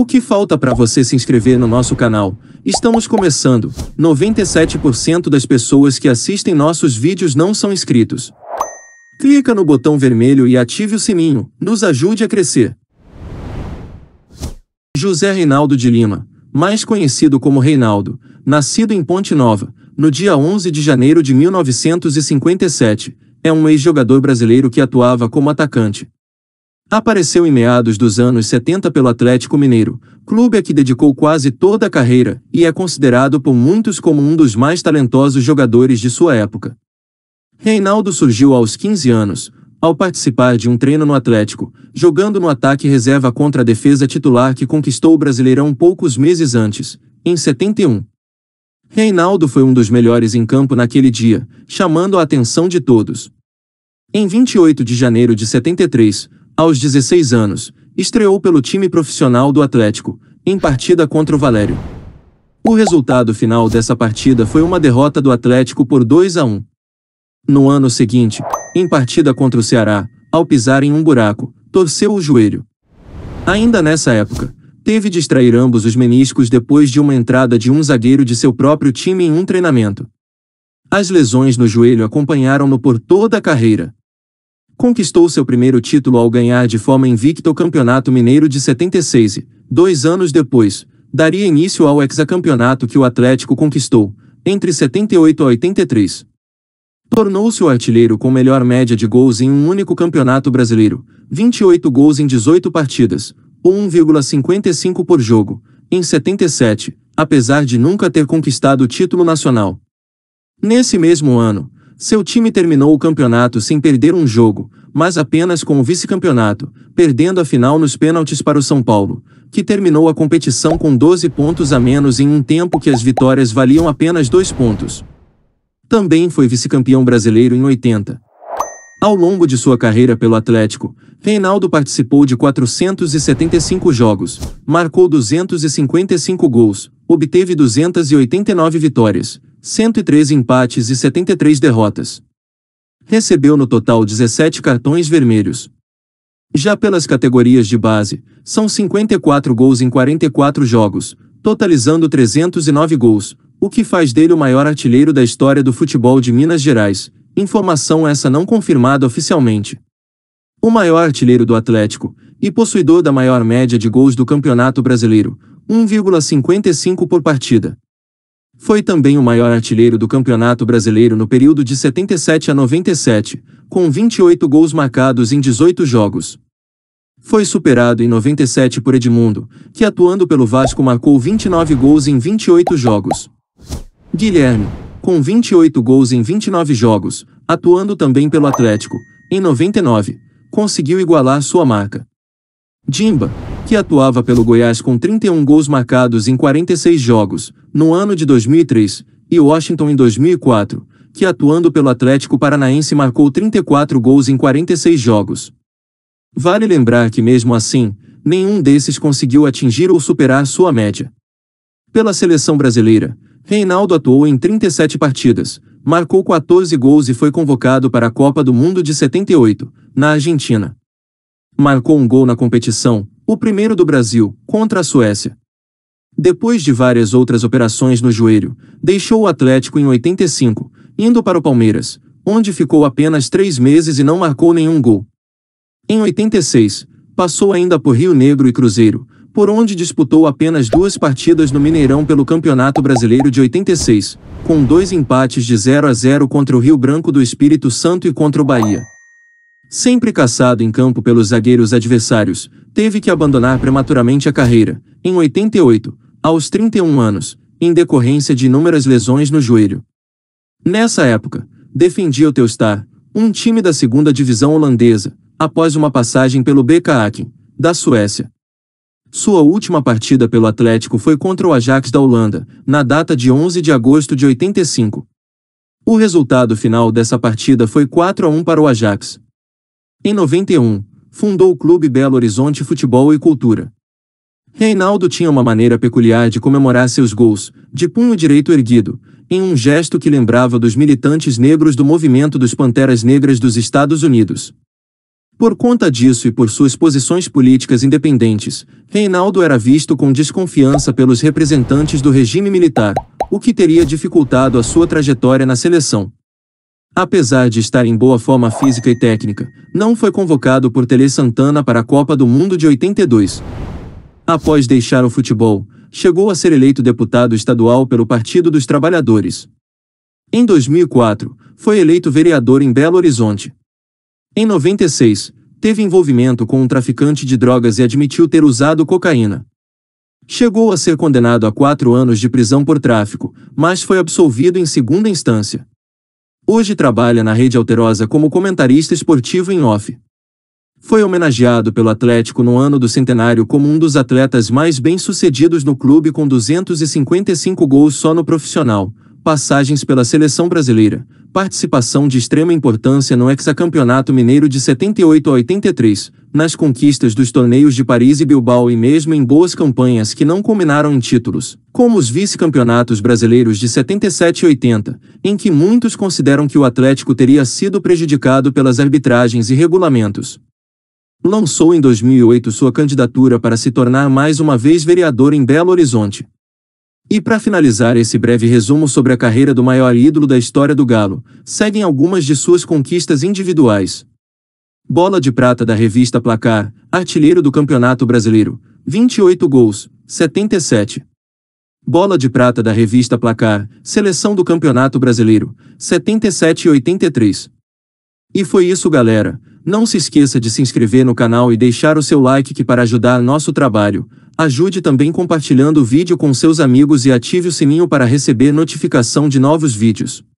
O que falta para você se inscrever no nosso canal? Estamos começando. 97% das pessoas que assistem nossos vídeos não são inscritos. Clica no botão vermelho e ative o sininho. Nos ajude a crescer. José Reinaldo de Lima, mais conhecido como Reinaldo, nascido em Ponte Nova, no dia 11 de janeiro de 1957, é um ex-jogador brasileiro que atuava como atacante. Apareceu em meados dos anos 70 pelo Atlético Mineiro, clube a que dedicou quase toda a carreira e é considerado por muitos como um dos mais talentosos jogadores de sua época. Reinaldo surgiu aos 15 anos, ao participar de um treino no Atlético, jogando no ataque reserva contra a defesa titular que conquistou o Brasileirão poucos meses antes, em 71. Reinaldo foi um dos melhores em campo naquele dia, chamando a atenção de todos. Em 28 de janeiro de 73, aos 16 anos, estreou pelo time profissional do Atlético, em partida contra o Valério. O resultado final dessa partida foi uma derrota do Atlético por 2 a 1. No ano seguinte, em partida contra o Ceará, ao pisar em um buraco, torceu o joelho. Ainda nessa época, teve de extrair ambos os meniscos depois de uma entrada de um zagueiro de seu próprio time em um treinamento. As lesões no joelho acompanharam-no por toda a carreira, conquistou seu primeiro título ao ganhar de forma invicta o Campeonato Mineiro de 76 e, dois anos depois, daria início ao hexacampeonato que o Atlético conquistou, entre 78 a 83. Tornou-se o artilheiro com melhor média de gols em um único campeonato brasileiro, 28 gols em 18 partidas, ou 1,55 por jogo, em 77, apesar de nunca ter conquistado o título nacional. Nesse mesmo ano, seu time terminou o campeonato sem perder um jogo, mas apenas com o vice-campeonato, perdendo a final nos pênaltis para o São Paulo, que terminou a competição com 12 pontos a menos em um tempo que as vitórias valiam apenas 2 pontos. Também foi vice-campeão brasileiro em 80. Ao longo de sua carreira pelo Atlético, Reinaldo participou de 475 jogos, marcou 255 gols, obteve 289 vitórias, 103 empates e 73 derrotas. Recebeu no total 17 cartões vermelhos. Já pelas categorias de base, são 54 gols em 44 jogos, totalizando 309 gols, o que faz dele o maior artilheiro da história do futebol de Minas Gerais, informação essa não confirmada oficialmente. O maior artilheiro do Atlético, e possuidor da maior média de gols do Campeonato Brasileiro, 1,55 por partida. Foi também o maior artilheiro do Campeonato Brasileiro no período de 77 a 97, com 28 gols marcados em 18 jogos. Foi superado em 97 por Edmundo, que atuando pelo Vasco marcou 29 gols em 28 jogos. Guilherme, com 28 gols em 29 jogos, atuando também pelo Atlético, em 99, conseguiu igualar sua marca. Dimba, que atuava pelo Goiás com 31 gols marcados em 46 jogos, no ano de 2003, e Washington em 2004, que atuando pelo Atlético Paranaense marcou 34 gols em 46 jogos. Vale lembrar que, mesmo assim, nenhum desses conseguiu atingir ou superar sua média. Pela seleção brasileira, Reinaldo atuou em 37 partidas, marcou 14 gols e foi convocado para a Copa do Mundo de 78, na Argentina. Marcou um gol na competição, o primeiro do Brasil, contra a Suécia. Depois de várias outras operações no joelho, deixou o Atlético em 85, indo para o Palmeiras, onde ficou apenas três meses e não marcou nenhum gol. Em 86, passou ainda por Rio Negro e Cruzeiro, por onde disputou apenas duas partidas no Mineirão pelo Campeonato Brasileiro de 86, com dois empates de 0 a 0 contra o Rio Branco do Espírito Santo e contra o Bahia. Sempre caçado em campo pelos zagueiros adversários, teve que abandonar prematuramente a carreira, em 88, aos 31 anos, em decorrência de inúmeras lesões no joelho. Nessa época, defendia o Teustar, um time da segunda divisão holandesa, após uma passagem pelo BK Aken, da Suécia. Sua última partida pelo Atlético foi contra o Ajax da Holanda, na data de 11 de agosto de 85. O resultado final dessa partida foi 4 a 1 para o Ajax. Em 91, fundou o Clube Belo Horizonte Futebol e Cultura. Reinaldo tinha uma maneira peculiar de comemorar seus gols, de punho direito erguido, em um gesto que lembrava dos militantes negros do movimento dos Panteras Negras dos Estados Unidos. Por conta disso e por suas posições políticas independentes, Reinaldo era visto com desconfiança pelos representantes do regime militar, o que teria dificultado a sua trajetória na seleção. Apesar de estar em boa forma física e técnica, não foi convocado por Tele Santana para a Copa do Mundo de 82. Após deixar o futebol, chegou a ser eleito deputado estadual pelo Partido dos Trabalhadores. Em 2004, foi eleito vereador em Belo Horizonte. Em 96, teve envolvimento com um traficante de drogas e admitiu ter usado cocaína. Chegou a ser condenado a quatro anos de prisão por tráfico, mas foi absolvido em segunda instância. Hoje trabalha na Rede Alterosa como comentarista esportivo em off. Foi homenageado pelo Atlético no ano do centenário como um dos atletas mais bem-sucedidos no clube com 255 gols só no profissional, passagens pela seleção brasileira, participação de extrema importância no Hexacampeonato Mineiro de 78 a 83, nas conquistas dos torneios de Paris e Bilbao e mesmo em boas campanhas que não culminaram em títulos, como os vice-campeonatos brasileiros de 77 e 80, em que muitos consideram que o Atlético teria sido prejudicado pelas arbitragens e regulamentos. Lançou em 2008 sua candidatura para se tornar mais uma vez vereador em Belo Horizonte, e para finalizar esse breve resumo sobre a carreira do maior ídolo da história do Galo, seguem algumas de suas conquistas individuais. Bola de prata da revista Placar, artilheiro do Campeonato Brasileiro, 28 gols, 77. Bola de prata da revista Placar, seleção do Campeonato Brasileiro, 77 e 83. E foi isso, galera. Não se esqueça de se inscrever no canal e deixar o seu like que para ajudar nosso trabalho. Ajude também compartilhando o vídeo com seus amigos e ative o sininho para receber notificação de novos vídeos.